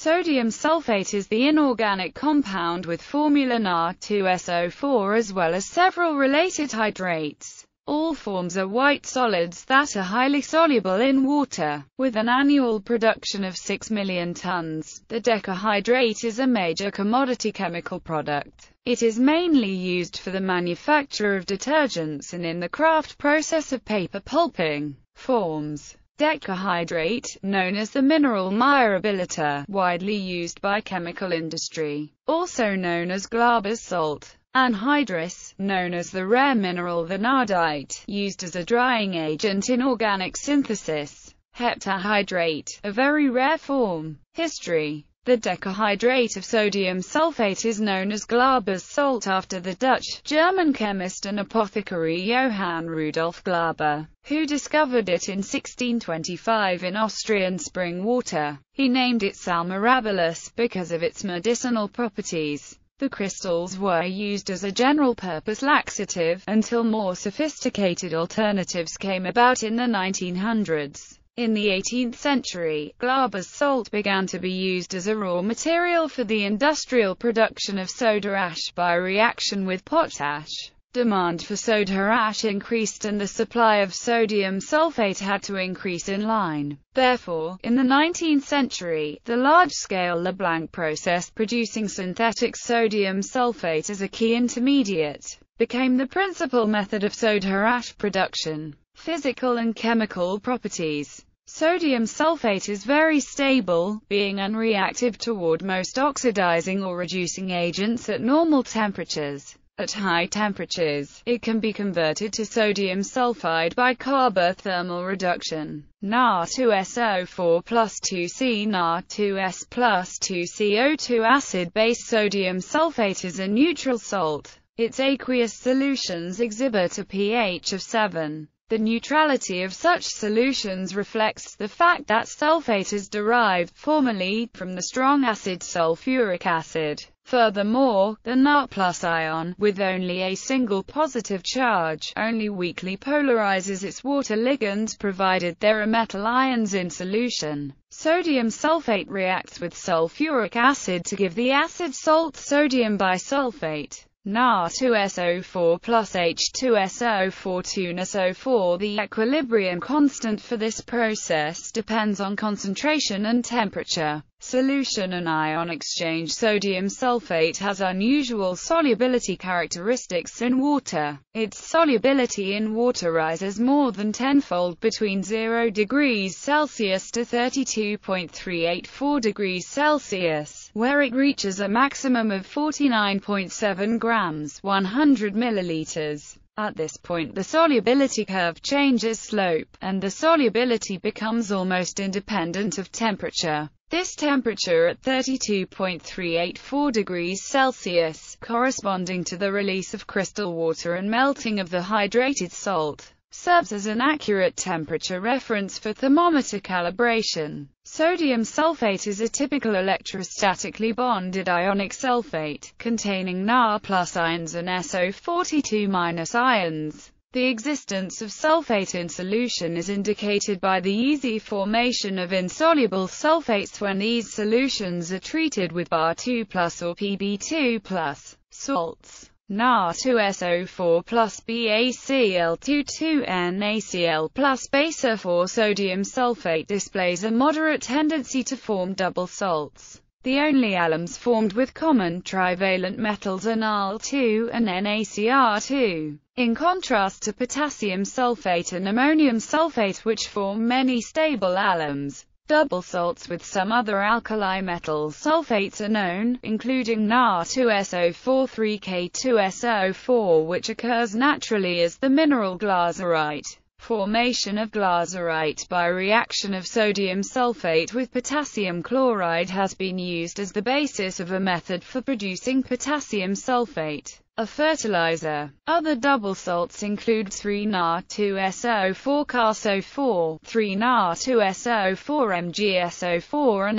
Sodium sulfate is the inorganic compound with formula Na2SO4 as well as several related hydrates. All forms are white solids that are highly soluble in water. With an annual production of 6 million tons, the decahydrate is a major commodity chemical product. It is mainly used for the manufacture of detergents and in the craft process of paper pulping forms. Decahydrate, known as the mineral myriabilita, widely used by chemical industry, also known as glabrous salt. Anhydrous, known as the rare mineral vanadite, used as a drying agent in organic synthesis. Heptahydrate, a very rare form. History the decahydrate of sodium sulfate is known as Glaber's salt after the Dutch, German chemist and apothecary Johann Rudolf Glaber, who discovered it in 1625 in Austrian spring water. He named it Salmirabilis because of its medicinal properties. The crystals were used as a general-purpose laxative, until more sophisticated alternatives came about in the 1900s. In the 18th century, glaber's salt began to be used as a raw material for the industrial production of soda ash by reaction with potash. Demand for soda ash increased and the supply of sodium sulfate had to increase in line. Therefore, in the 19th century, the large-scale LeBlanc process producing synthetic sodium sulfate as a key intermediate became the principal method of soda ash production physical and chemical properties Sodium sulfate is very stable, being unreactive toward most oxidizing or reducing agents at normal temperatures. At high temperatures, it can be converted to sodium sulfide by carbothermal reduction. Na2SO4 plus 2C Na2S plus 2CO2 acid-base sodium sulfate is a neutral salt. Its aqueous solutions exhibit a pH of 7. The neutrality of such solutions reflects the fact that sulfate is derived, formally from the strong acid sulfuric acid. Furthermore, the Na plus ion, with only a single positive charge, only weakly polarizes its water ligands provided there are metal ions in solution. Sodium sulfate reacts with sulfuric acid to give the acid salt sodium bisulfate. Na2SO4 plus H2SO4 2NSO4 The equilibrium constant for this process depends on concentration and temperature. Solution and ion exchange Sodium sulfate has unusual solubility characteristics in water. Its solubility in water rises more than tenfold between 0 degrees Celsius to 32.384 degrees Celsius where it reaches a maximum of 49.7 grams 100 milliliters. At this point the solubility curve changes slope, and the solubility becomes almost independent of temperature. This temperature at 32.384 degrees Celsius, corresponding to the release of crystal water and melting of the hydrated salt, serves as an accurate temperature reference for thermometer calibration. Sodium sulfate is a typical electrostatically bonded ionic sulfate, containing Na plus ions and SO42 minus ions. The existence of sulfate in solution is indicated by the easy formation of insoluble sulfates when these solutions are treated with Bar2 or Pb2 salts. Na2SO4 plus BaCl22NaCl plus baser 4 sodium sulfate displays a moderate tendency to form double salts. The only alums formed with common trivalent metals are Al2 and NaCr2, in contrast to potassium sulfate and ammonium sulfate which form many stable alums. Double salts with some other alkali metals sulfates are known, including Na2SO4 3K2SO4 which occurs naturally as the mineral glazarite formation of glazarite by reaction of sodium sulfate with potassium chloride has been used as the basis of a method for producing potassium sulfate, a fertilizer. Other double salts include 3Na2SO4 4 so 4 3Na2SO4 MgSO4 and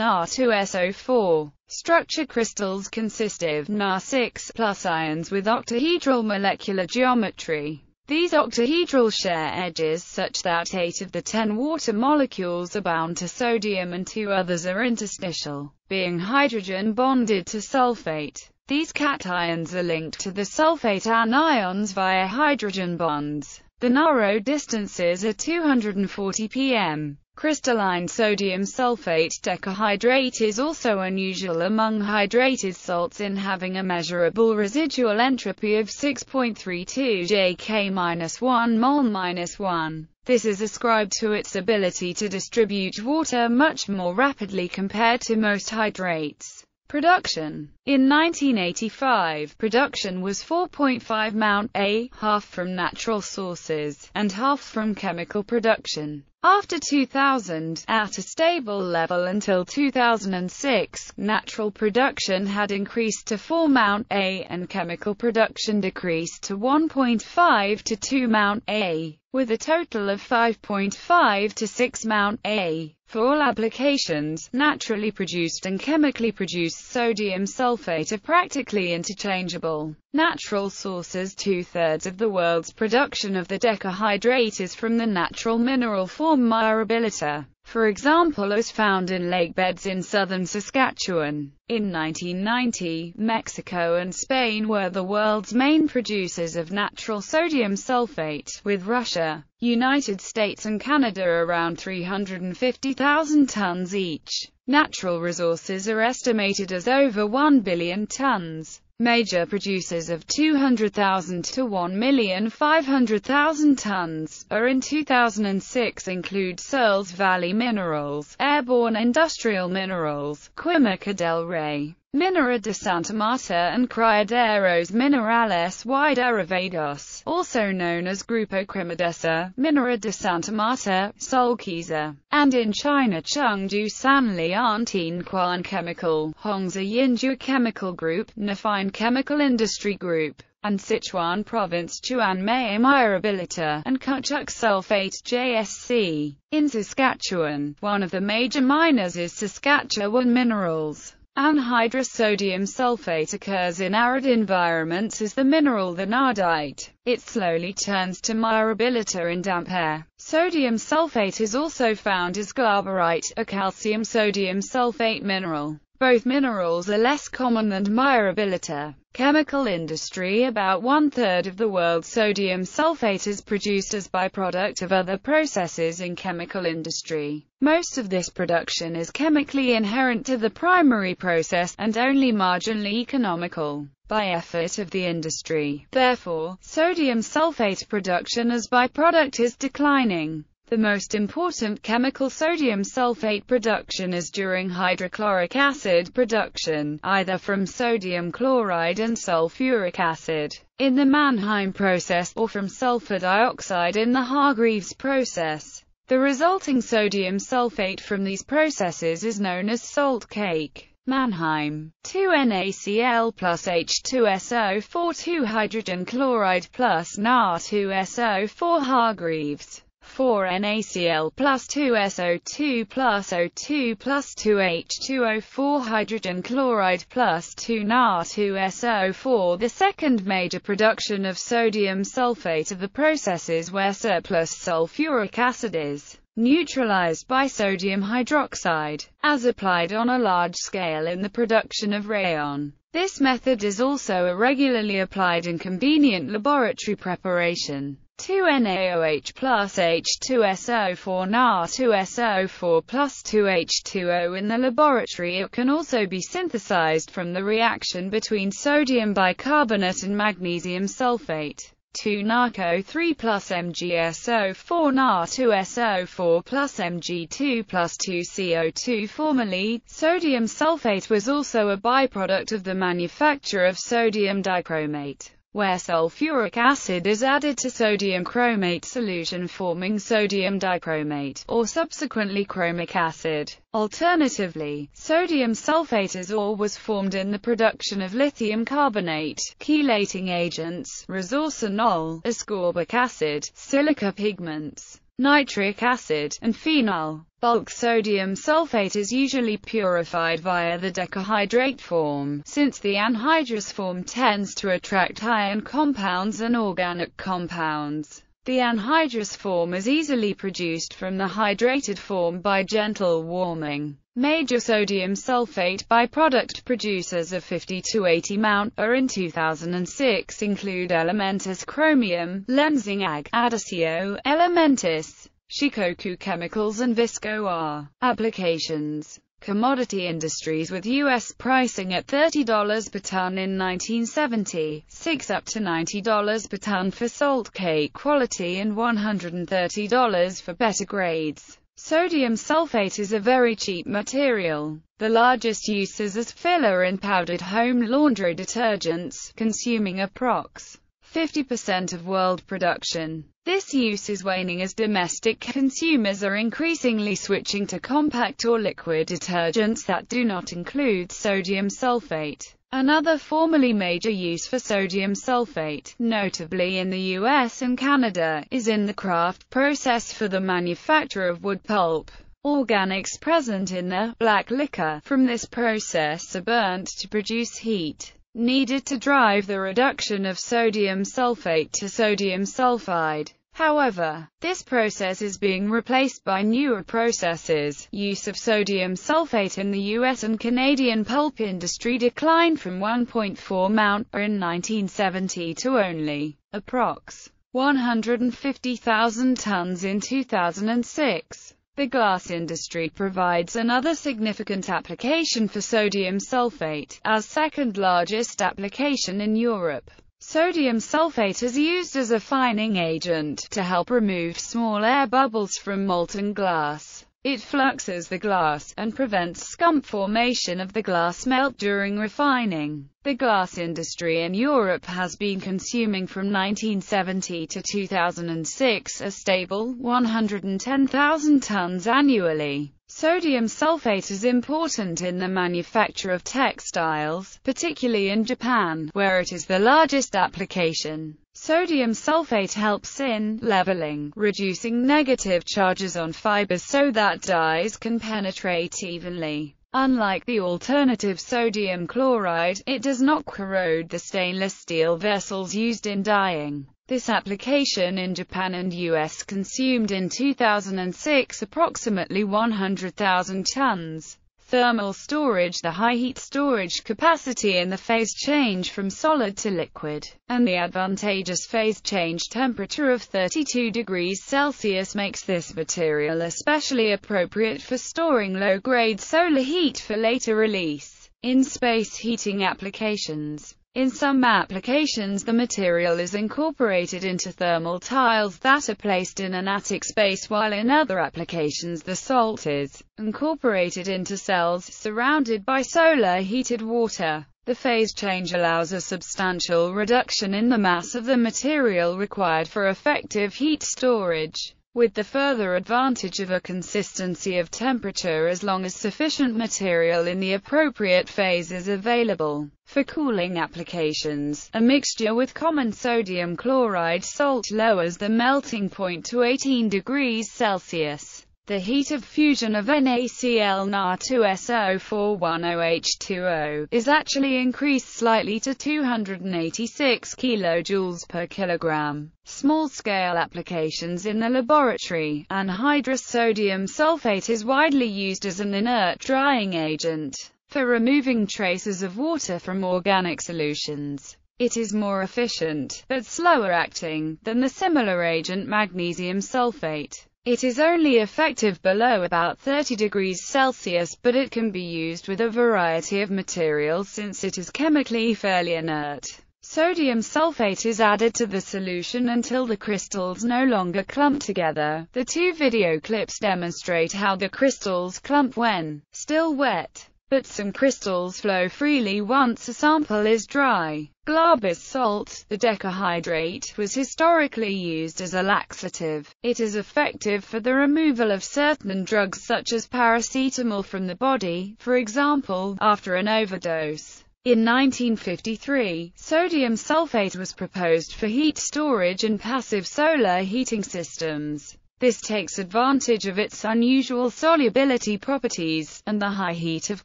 NAFNa2SO4. Structure crystals consist of Na6 plus ions with octahedral molecular geometry. These octahedral share edges such that eight of the ten water molecules are bound to sodium and two others are interstitial, being hydrogen bonded to sulfate. These cations are linked to the sulfate anions via hydrogen bonds. The narrow distances are 240 pm Crystalline sodium sulfate decahydrate is also unusual among hydrated salts in having a measurable residual entropy of 6.32 jk-1 mol-1. This is ascribed to its ability to distribute water much more rapidly compared to most hydrates. Production In 1985, production was 4.5 Mount A, half from natural sources, and half from chemical production. After 2000, at a stable level until 2006, natural production had increased to 4 Mount A and chemical production decreased to 1.5 to 2 Mount A with a total of 5.5 to 6 Mount A. For all applications, naturally produced and chemically produced sodium sulfate are practically interchangeable. Natural sources Two-thirds of the world's production of the decahydrate is from the natural mineral form myelobillita for example as found in lake beds in southern Saskatchewan. In 1990, Mexico and Spain were the world's main producers of natural sodium sulfate, with Russia, United States and Canada around 350,000 tons each. Natural resources are estimated as over 1 billion tons major producers of 200,000 to 1,500,000 tons, are in 2006 include Searles Valley Minerals, Airborne Industrial Minerals, Quimica del Rey, Minera de Santa Marta and Criaderos Minerales y Derivados, also known as Grupo Crimadesa, Minera de Santa Marta, Solquiza, and in China Chengdu San Liantin Quan Chemical, Hongzhi Yinjia Chemical Group, Nafine Chemical Industry Group, and Sichuan Province Chuanmei Mirabilita, and Kuchuk Sulfate JSC. In Saskatchewan, one of the major miners is Saskatchewan Minerals. Anhydrous sodium sulfate occurs in arid environments as the mineral the nardite. It slowly turns to myrabilita in damp air. Sodium sulfate is also found as glaberite, a calcium sodium sulfate mineral. Both minerals are less common than myriabilita. Chemical industry About one-third of the world's sodium sulfate is produced as byproduct of other processes in chemical industry. Most of this production is chemically inherent to the primary process, and only marginally economical by effort of the industry. Therefore, sodium sulfate production as byproduct is declining. The most important chemical sodium sulfate production is during hydrochloric acid production, either from sodium chloride and sulfuric acid in the Mannheim process, or from sulfur dioxide in the Hargreaves process. The resulting sodium sulfate from these processes is known as salt cake. Mannheim, 2NaCl plus H2SO4 2 hydrogen chloride plus Na2SO4 Hargreaves. 4 NaCl plus 2 SO2 plus O2 plus 2 H2O4 hydrogen chloride plus 2 Na2SO4 The second major production of sodium sulfate are the processes where surplus sulfuric acid is neutralized by sodium hydroxide, as applied on a large scale in the production of rayon. This method is also irregularly applied in convenient laboratory preparation. 2NaOH plus H2SO4 Na2SO4 plus 2H2O in the laboratory it can also be synthesized from the reaction between sodium bicarbonate and magnesium sulfate. 2 NACO 3 plus MgSO 4 Na 2SO4 plus Mg2 plus 2CO2 formerly, sodium sulfate was also a byproduct of the manufacture of sodium dichromate where sulfuric acid is added to sodium chromate solution forming sodium dichromate, or subsequently chromic acid. Alternatively, sodium sulfate as ore was formed in the production of lithium carbonate, chelating agents, resorcinol, ascorbic acid, silica pigments, nitric acid, and phenol. Bulk sodium sulfate is usually purified via the decahydrate form, since the anhydrous form tends to attract iron compounds and organic compounds. The anhydrous form is easily produced from the hydrated form by gentle warming. Major sodium sulfate byproduct producers of 50 to 80 Mount are in 2006 include Elementis chromium, Lensing Ag, Adisio, Elementis, Shikoku Chemicals and Visco are applications. Commodity industries with U.S. pricing at $30 per ton in 1970, 6 up to $90 per ton for salt cake quality and $130 for better grades. Sodium sulfate is a very cheap material. The largest uses as filler in powdered home laundry detergents, consuming approx. 50% of world production. This use is waning as domestic consumers are increasingly switching to compact or liquid detergents that do not include sodium sulfate. Another formerly major use for sodium sulfate, notably in the US and Canada, is in the craft process for the manufacture of wood pulp. Organics present in the black liquor from this process are burnt to produce heat needed to drive the reduction of sodium sulfate to sodium sulfide. However, this process is being replaced by newer processes. Use of sodium sulfate in the US and Canadian pulp industry declined from 1.4 Mount in 1970 to only approx. 150,000 tons in 2006. The glass industry provides another significant application for sodium sulfate, as second largest application in Europe. Sodium sulfate is used as a fining agent to help remove small air bubbles from molten glass. It fluxes the glass, and prevents scum formation of the glass melt during refining. The glass industry in Europe has been consuming from 1970 to 2006 a stable, 110,000 tons annually. Sodium sulfate is important in the manufacture of textiles, particularly in Japan, where it is the largest application. Sodium sulfate helps in leveling, reducing negative charges on fibers so that dyes can penetrate evenly. Unlike the alternative sodium chloride, it does not corrode the stainless steel vessels used in dyeing. This application in Japan and US consumed in 2006 approximately 100,000 tons thermal storage the high heat storage capacity in the phase change from solid to liquid, and the advantageous phase change temperature of 32 degrees Celsius makes this material especially appropriate for storing low-grade solar heat for later release in space heating applications. In some applications the material is incorporated into thermal tiles that are placed in an attic space while in other applications the salt is incorporated into cells surrounded by solar heated water. The phase change allows a substantial reduction in the mass of the material required for effective heat storage with the further advantage of a consistency of temperature as long as sufficient material in the appropriate phase is available. For cooling applications, a mixture with common sodium chloride salt lowers the melting point to 18 degrees Celsius. The heat of fusion of NaCl Na2SO410H2O is actually increased slightly to 286 kJ per kilogram. Small-scale applications in the laboratory, anhydrous sodium sulfate is widely used as an inert drying agent for removing traces of water from organic solutions. It is more efficient, but slower acting, than the similar agent magnesium sulfate. It is only effective below about 30 degrees Celsius, but it can be used with a variety of materials since it is chemically fairly inert. Sodium sulfate is added to the solution until the crystals no longer clump together. The two video clips demonstrate how the crystals clump when still wet but some crystals flow freely once a sample is dry. Glauber's salt, the decahydrate, was historically used as a laxative. It is effective for the removal of certain drugs such as paracetamol from the body, for example, after an overdose. In 1953, sodium sulfate was proposed for heat storage and passive solar heating systems. This takes advantage of its unusual solubility properties, and the high heat of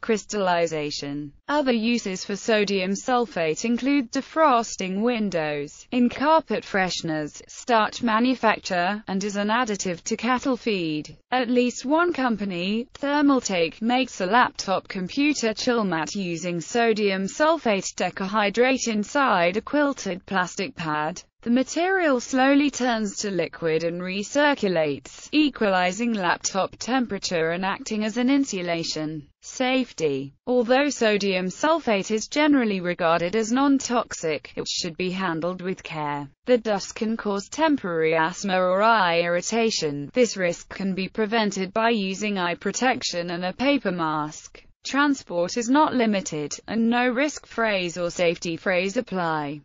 crystallization. Other uses for sodium sulfate include defrosting windows, in carpet fresheners, starch manufacture, and as an additive to cattle feed. At least one company, Thermaltake, makes a laptop computer chill mat using sodium sulfate decahydrate inside a quilted plastic pad. The material slowly turns to liquid and recirculates, equalizing laptop temperature and acting as an insulation. Safety Although sodium sulfate is generally regarded as non-toxic, it should be handled with care. The dust can cause temporary asthma or eye irritation. This risk can be prevented by using eye protection and a paper mask. Transport is not limited, and no risk phrase or safety phrase apply.